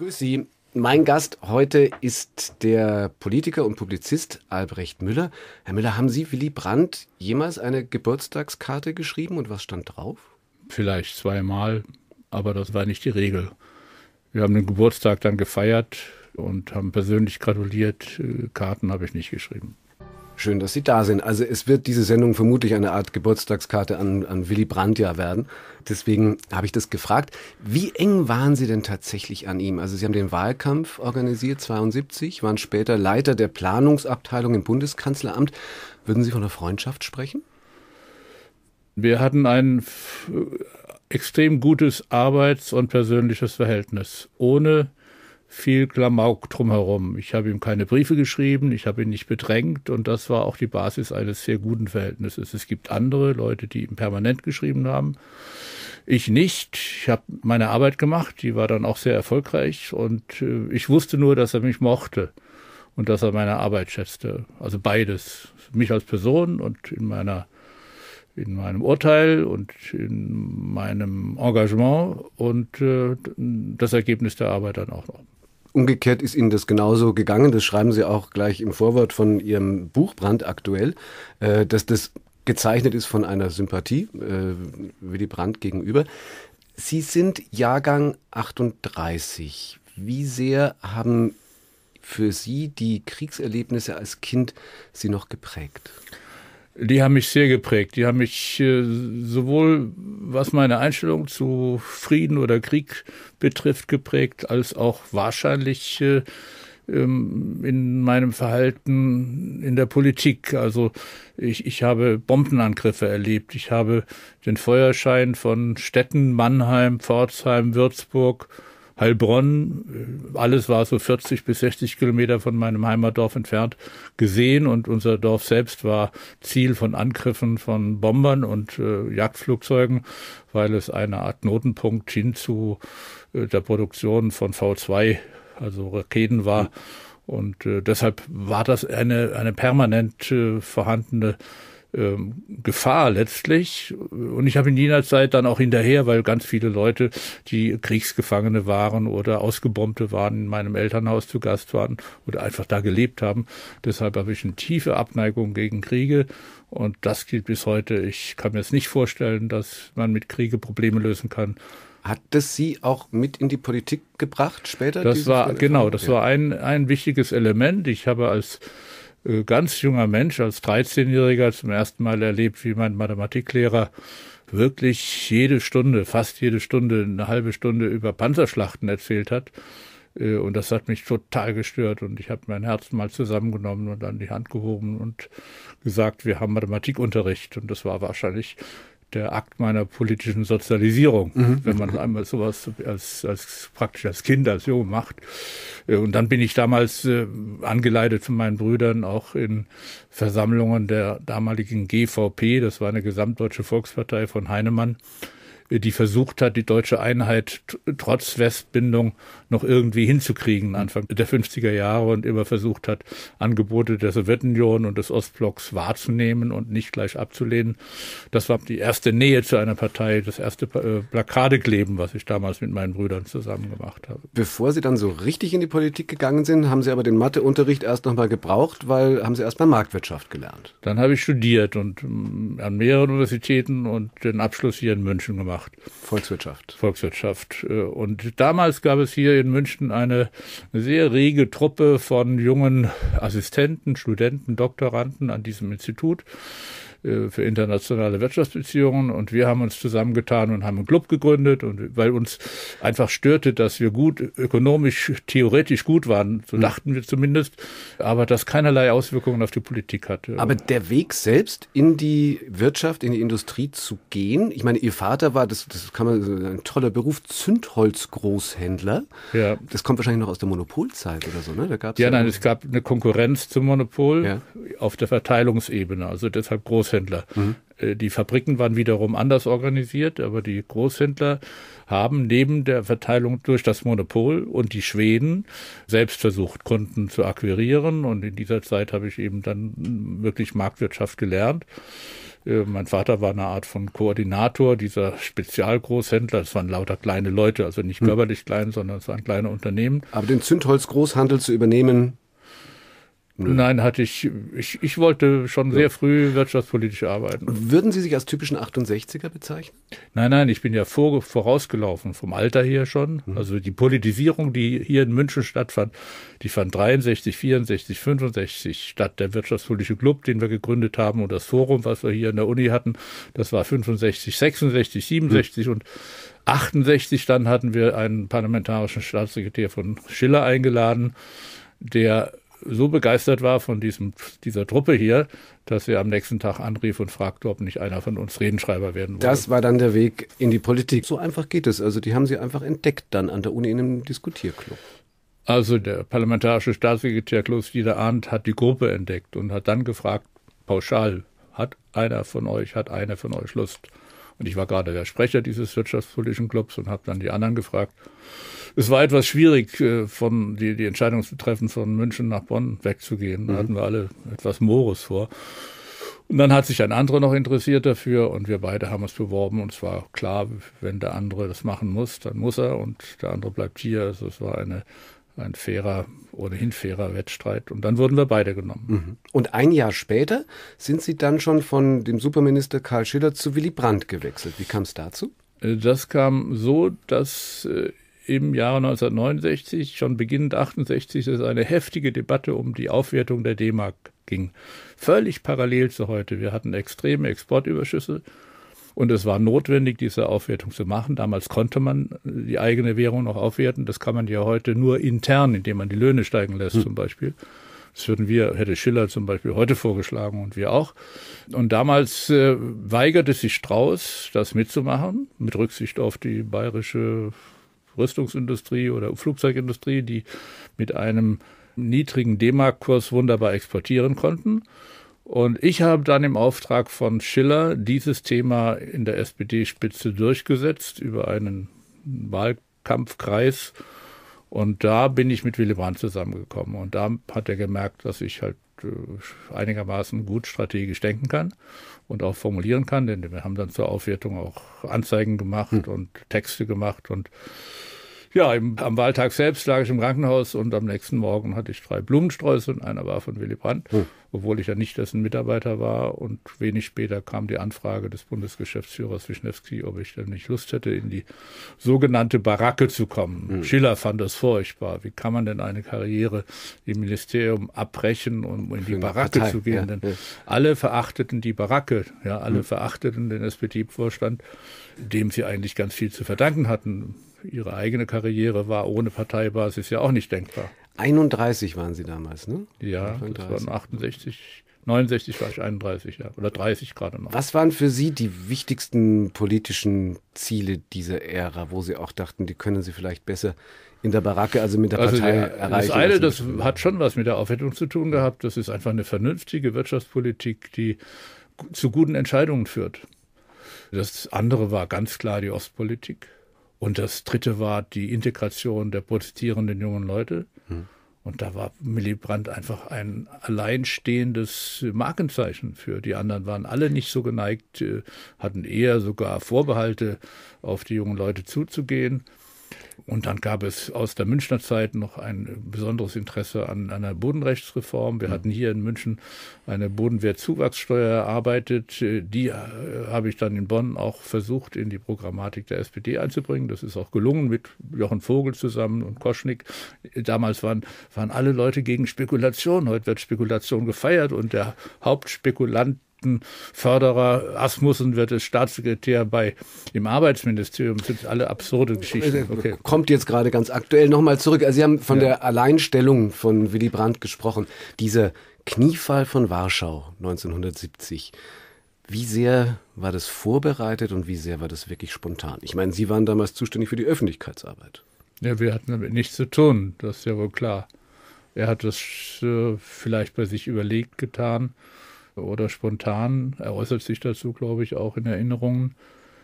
Grüß Sie. Mein Gast heute ist der Politiker und Publizist Albrecht Müller. Herr Müller, haben Sie Willy Brandt jemals eine Geburtstagskarte geschrieben und was stand drauf? Vielleicht zweimal, aber das war nicht die Regel. Wir haben den Geburtstag dann gefeiert und haben persönlich gratuliert. Äh, Karten habe ich nicht geschrieben. Schön, dass Sie da sind. Also es wird diese Sendung vermutlich eine Art Geburtstagskarte an, an Willy Brandt ja werden. Deswegen habe ich das gefragt. Wie eng waren Sie denn tatsächlich an ihm? Also Sie haben den Wahlkampf organisiert, 72, waren später Leiter der Planungsabteilung im Bundeskanzleramt. Würden Sie von einer Freundschaft sprechen? Wir hatten ein äh, extrem gutes Arbeits- und persönliches Verhältnis. Ohne viel Klamauk drumherum. Ich habe ihm keine Briefe geschrieben, ich habe ihn nicht bedrängt und das war auch die Basis eines sehr guten Verhältnisses. Es gibt andere Leute, die ihm permanent geschrieben haben. Ich nicht. Ich habe meine Arbeit gemacht, die war dann auch sehr erfolgreich und äh, ich wusste nur, dass er mich mochte und dass er meine Arbeit schätzte. Also beides. Mich als Person und in meiner in meinem Urteil und in meinem Engagement und äh, das Ergebnis der Arbeit dann auch noch. Umgekehrt ist Ihnen das genauso gegangen, das schreiben Sie auch gleich im Vorwort von Ihrem Buch Brand aktuell, äh, dass das gezeichnet ist von einer Sympathie äh, Willy Brandt gegenüber. Sie sind Jahrgang 38. Wie sehr haben für Sie die Kriegserlebnisse als Kind Sie noch geprägt? die haben mich sehr geprägt. Die haben mich äh, sowohl was meine Einstellung zu Frieden oder Krieg betrifft geprägt, als auch wahrscheinlich äh, ähm, in meinem Verhalten in der Politik. Also ich, ich habe Bombenangriffe erlebt. Ich habe den Feuerschein von Städten, Mannheim, Pforzheim, Würzburg, Heilbronn, äh, alles war so 40 bis 60 Kilometer von meinem Heimatdorf entfernt, gesehen und unser Dorf selbst war Ziel von Angriffen von Bombern und äh, Jagdflugzeugen, weil es eine Art Notenpunkt hin zu äh, der Produktion von V2, also Raketen war. Und äh, deshalb war das eine, eine permanent äh, vorhandene ähm, Gefahr letztlich. Und ich habe in jener Zeit dann auch hinterher, weil ganz viele Leute, die Kriegsgefangene waren oder Ausgebombte waren, in meinem Elternhaus zu Gast waren oder einfach da gelebt haben. Deshalb habe ich eine tiefe Abneigung gegen Kriege. Und das gilt bis heute. Ich kann mir es nicht vorstellen, dass man mit Kriege Probleme lösen kann. Hat das Sie auch mit in die Politik gebracht später? Das war, genau, das ja. war ein, ein wichtiges Element. Ich habe als äh, ganz junger Mensch, als 13-Jähriger, zum ersten Mal erlebt, wie mein Mathematiklehrer wirklich jede Stunde, fast jede Stunde, eine halbe Stunde über Panzerschlachten erzählt hat. Äh, und das hat mich total gestört. Und ich habe mein Herz mal zusammengenommen und an die Hand gehoben und gesagt, wir haben Mathematikunterricht. Und das war wahrscheinlich der Akt meiner politischen Sozialisierung, mhm. wenn man einmal sowas als, als praktisch als Kind, als Jung macht. Äh, und dann bin ich damals äh, angeleitet von meinen Brüdern auch in Versammlungen der damaligen GVP, das war eine gesamtdeutsche Volkspartei von Heinemann, die versucht hat, die deutsche Einheit trotz Westbindung noch irgendwie hinzukriegen, Anfang der 50er Jahre und immer versucht hat, Angebote der Sowjetunion und des Ostblocks wahrzunehmen und nicht gleich abzulehnen. Das war die erste Nähe zu einer Partei, das erste Plakadekleben, äh, was ich damals mit meinen Brüdern zusammen gemacht habe. Bevor Sie dann so richtig in die Politik gegangen sind, haben Sie aber den Matheunterricht erst nochmal gebraucht, weil haben Sie erst mal Marktwirtschaft gelernt. Dann habe ich studiert und mm, an mehreren Universitäten und den Abschluss hier in München gemacht gesagt. Volkswirtschaft. Volkswirtschaft. Äh, und damals gab es hier in München eine sehr rege Truppe von jungen Assistenten, Studenten, Doktoranden an diesem Institut äh, für internationale Wirtschaftsbeziehungen und wir haben uns zusammengetan und haben einen Club gegründet und weil uns einfach störte, dass wir gut ökonomisch theoretisch gut waren, so hm. dachten wir zumindest, aber das keinerlei Auswirkungen auf die Politik hatte. Aber der Weg selbst in die Wirtschaft, in die Industrie zu gehen, ich meine, ihr Vater war das, das kann man ein toller Beruf Zündholzgroßhändler. Ja. Das kommt wahrscheinlich noch aus der Monopolzeit oder so, ne? Da gab's ja, ja, nein, es gab eine Konkurrenz zum Monopol ja. auf der Verteilungsebene, also deshalb groß Großhändler. Mhm. Die Fabriken waren wiederum anders organisiert, aber die Großhändler haben neben der Verteilung durch das Monopol und die Schweden selbst versucht, Kunden zu akquirieren. Und in dieser Zeit habe ich eben dann wirklich Marktwirtschaft gelernt. Äh, mein Vater war eine Art von Koordinator dieser Spezialgroßhändler. Es waren lauter kleine Leute, also nicht hm. körperlich klein, sondern es waren kleine Unternehmen. Aber den Zündholz-Großhandel zu übernehmen, Nein, hatte ich, ich. Ich wollte schon ja. sehr früh wirtschaftspolitisch arbeiten. Würden Sie sich als typischen 68er bezeichnen? Nein, nein, ich bin ja vor, vorausgelaufen, vom Alter her schon. Mhm. Also die Politisierung, die hier in München stattfand, die fand 63, 64, 65 statt. Der wirtschaftspolitische Club, den wir gegründet haben und das Forum, was wir hier in der Uni hatten, das war 65, 66, 67 mhm. und 68 dann hatten wir einen parlamentarischen Staatssekretär von Schiller eingeladen, der so begeistert war von diesem, dieser Truppe hier, dass er am nächsten Tag anrief und fragte, ob nicht einer von uns Redenschreiber werden wollte. Das war dann der Weg in die Politik. So einfach geht es. Also die haben sie einfach entdeckt dann an der Uni in einem Diskutierclub. Also der parlamentarische Staatssekretär Klaus-Dieter Arndt hat die Gruppe entdeckt und hat dann gefragt, pauschal, hat einer von euch, hat einer von euch Lust, und ich war gerade der Sprecher dieses wirtschaftspolitischen Clubs und habe dann die anderen gefragt. Es war etwas schwierig, äh, von die, die Entscheidung zu treffen, von München nach Bonn wegzugehen. Da mhm. hatten wir alle etwas Morus vor. Und dann hat sich ein anderer noch interessiert dafür und wir beide haben uns beworben und zwar klar, wenn der andere das machen muss, dann muss er und der andere bleibt hier. Also es war eine ein fairer, ohnehin fairer Wettstreit. Und dann wurden wir beide genommen. Mhm. Und ein Jahr später sind Sie dann schon von dem Superminister Karl Schiller zu Willy Brandt gewechselt. Wie kam es dazu? Äh, das kam so, dass äh, im Jahre 1969, schon beginnend 68, es eine heftige Debatte um die Aufwertung der D-Mark ging. Völlig parallel zu heute. Wir hatten extreme Exportüberschüsse und es war notwendig, diese Aufwertung zu machen. Damals konnte man die eigene Währung noch aufwerten. Das kann man ja heute nur intern, indem man die Löhne steigen lässt hm. zum Beispiel. Das würden wir, hätte Schiller zum Beispiel heute vorgeschlagen und wir auch. Und damals äh, weigerte sich Strauß, das mitzumachen, mit Rücksicht auf die bayerische Rüstungsindustrie oder Flugzeugindustrie, die mit einem niedrigen D-Mark-Kurs wunderbar exportieren konnten. Und ich habe dann im Auftrag von Schiller dieses Thema in der SPD-Spitze durchgesetzt über einen Wahlkampfkreis. Und da bin ich mit Willy Brandt zusammengekommen. Und da hat er gemerkt, dass ich halt äh, einigermaßen gut strategisch denken kann und auch formulieren kann, denn wir haben dann zur Aufwertung auch Anzeigen gemacht hm. und Texte gemacht und ja, im, am Wahltag selbst lag ich im Krankenhaus und am nächsten Morgen hatte ich drei Blumensträuße und einer war von Willy Brandt. Hm obwohl ich ja nicht dessen Mitarbeiter war. Und wenig später kam die Anfrage des Bundesgeschäftsführers Wischnewski, ob ich denn nicht Lust hätte, in die sogenannte Baracke zu kommen. Mhm. Schiller fand das furchtbar. Wie kann man denn eine Karriere im Ministerium abbrechen, um in die Baracke Partei, zu gehen? Ja, denn ja. alle verachteten die Baracke, ja, alle mhm. verachteten den SPD-Vorstand, dem sie eigentlich ganz viel zu verdanken hatten ihre eigene Karriere war ohne Parteibasis ja auch nicht denkbar. 31 waren Sie damals, ne? Ja, das waren 68, 69 war ich 31, ja. Oder 30 gerade noch. Was waren für Sie die wichtigsten politischen Ziele dieser Ära, wo Sie auch dachten, die können Sie vielleicht besser in der Baracke, also mit der also Partei der, erreichen? Also das eine, das hat schon was mit der Aufwertung zu tun gehabt. Das ist einfach eine vernünftige Wirtschaftspolitik, die zu guten Entscheidungen führt. Das andere war ganz klar die Ostpolitik. Und das dritte war die Integration der protestierenden jungen Leute. Und da war Willy Brandt einfach ein alleinstehendes Markenzeichen für. Die anderen waren alle nicht so geneigt, äh, hatten eher sogar Vorbehalte, auf die jungen Leute zuzugehen. Und dann gab es aus der Münchner Zeit noch ein besonderes Interesse an einer Bodenrechtsreform. Wir mhm. hatten hier in München eine Bodenwertzuwachssteuer erarbeitet. Die äh, habe ich dann in Bonn auch versucht, in die Programmatik der SPD einzubringen. Das ist auch gelungen mit Jochen Vogel zusammen und Koschnik. Damals waren, waren alle Leute gegen Spekulation. Heute wird Spekulation gefeiert und der Hauptspekulant Benachbarten, Förderer. Asmussen wird es Staatssekretär bei, dem Arbeitsministerium. Das sind alle absurde Geschichten. Äh, okay. Kommt jetzt gerade ganz aktuell nochmal zurück. Also Sie haben von ja. der Alleinstellung von Willy Brandt gesprochen. Dieser Kniefall von Warschau 1970. Wie sehr war das vorbereitet und wie sehr war das wirklich spontan? Ich meine, Sie waren damals zuständig für die Öffentlichkeitsarbeit. Ja, wir hatten damit nichts zu tun, das ist ja wohl klar. Er hat das äh, vielleicht bei sich überlegt getan oder spontan. Er äußert sich dazu, glaube ich, auch in Erinnerungen.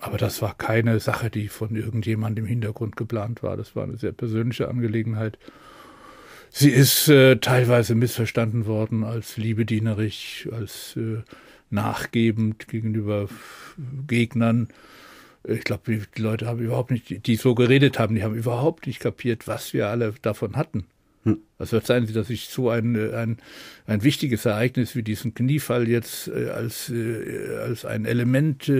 Aber das war keine Sache, die von irgendjemandem im Hintergrund geplant war. Das war eine sehr persönliche Angelegenheit. Sie ist äh, teilweise missverstanden worden als liebedienerisch, als äh, nachgebend gegenüber Gegnern. Ich glaube, die Leute haben überhaupt nicht, die so geredet haben, die haben überhaupt nicht kapiert, was wir alle davon hatten. Hm. Also verzeihen Sie, dass ich so ein, äh, ein, ein wichtiges Ereignis wie diesen Kniefall jetzt äh, als, äh, als ein Element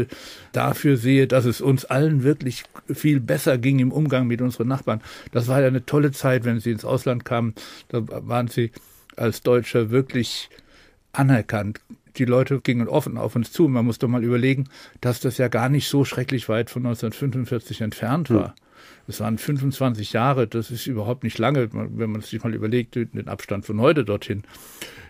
dafür sehe, dass es uns allen wirklich viel besser ging im Umgang mit unseren Nachbarn. Das war ja eine tolle Zeit, wenn Sie ins Ausland kamen. Da waren Sie als Deutscher wirklich anerkannt. Die Leute gingen offen auf uns zu. Man muss doch mal überlegen, dass das ja gar nicht so schrecklich weit von 1945 entfernt hm. war. Hm. Es waren 25 Jahre, das ist überhaupt nicht lange, wenn man sich mal überlegt, den Abstand von heute dorthin.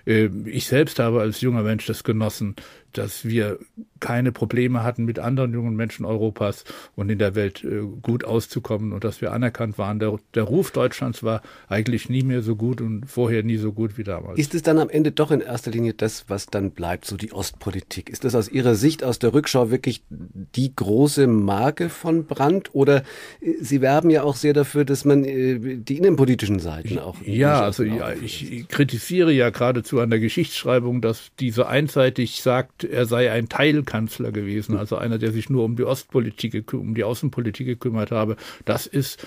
Ähm, ich selbst habe als junger Mensch das genossen, dass wir keine Probleme hatten, mit anderen jungen Menschen Europas und in der Welt äh, gut auszukommen und dass wir anerkannt waren. Der, der Ruf Deutschlands war eigentlich nie mehr so gut und vorher nie so gut wie damals. Ist es dann am Ende doch in erster Linie das, was dann bleibt, so die Ostpolitik? Ist das aus Ihrer Sicht, aus der Rückschau wirklich die große Marke von Brandt? Oder äh, Sie werben ja auch sehr dafür, dass man äh, die innenpolitischen Seiten auch. Ja, also ja, ich kritisiere ja geradezu zu an der Geschichtsschreibung, dass diese einseitig sagt, er sei ein Teilkanzler gewesen, also einer, der sich nur um die Ostpolitik, um die Außenpolitik gekümmert habe. Das ist,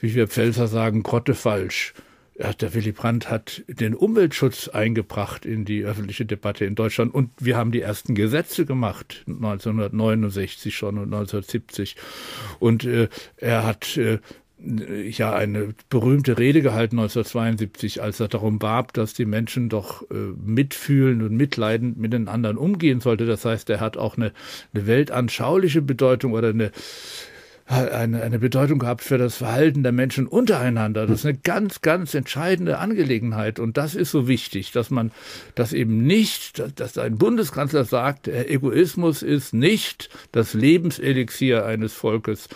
wie wir Pfälzer sagen, grottefalsch. Ja, der Willy Brandt hat den Umweltschutz eingebracht in die öffentliche Debatte in Deutschland und wir haben die ersten Gesetze gemacht, 1969 schon und 1970. Und äh, er hat äh, ja eine berühmte Rede gehalten 1972, als er darum bat, dass die Menschen doch äh, mitfühlen und mitleidend mit den anderen umgehen sollte. Das heißt, er hat auch eine, eine weltanschauliche Bedeutung oder eine, eine, eine Bedeutung gehabt für das Verhalten der Menschen untereinander. Das ist eine ganz, ganz entscheidende Angelegenheit. Und das ist so wichtig, dass man das eben nicht, dass, dass ein Bundeskanzler sagt, Egoismus ist nicht das Lebenselixier eines Volkes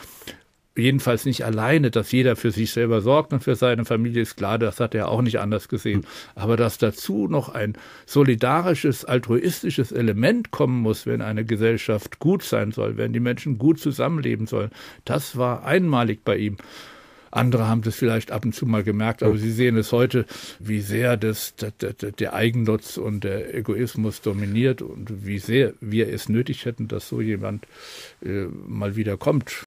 jedenfalls nicht alleine, dass jeder für sich selber sorgt und für seine Familie ist klar, das hat er auch nicht anders gesehen. Hm. Aber dass dazu noch ein solidarisches, altruistisches Element kommen muss, wenn eine Gesellschaft gut sein soll, wenn die Menschen gut zusammenleben sollen, das war einmalig bei ihm. Andere haben das vielleicht ab und zu mal gemerkt, aber Sie sehen es heute, wie sehr das, der, der Eigennutz und der Egoismus dominiert und wie sehr wir es nötig hätten, dass so jemand äh, mal wieder kommt.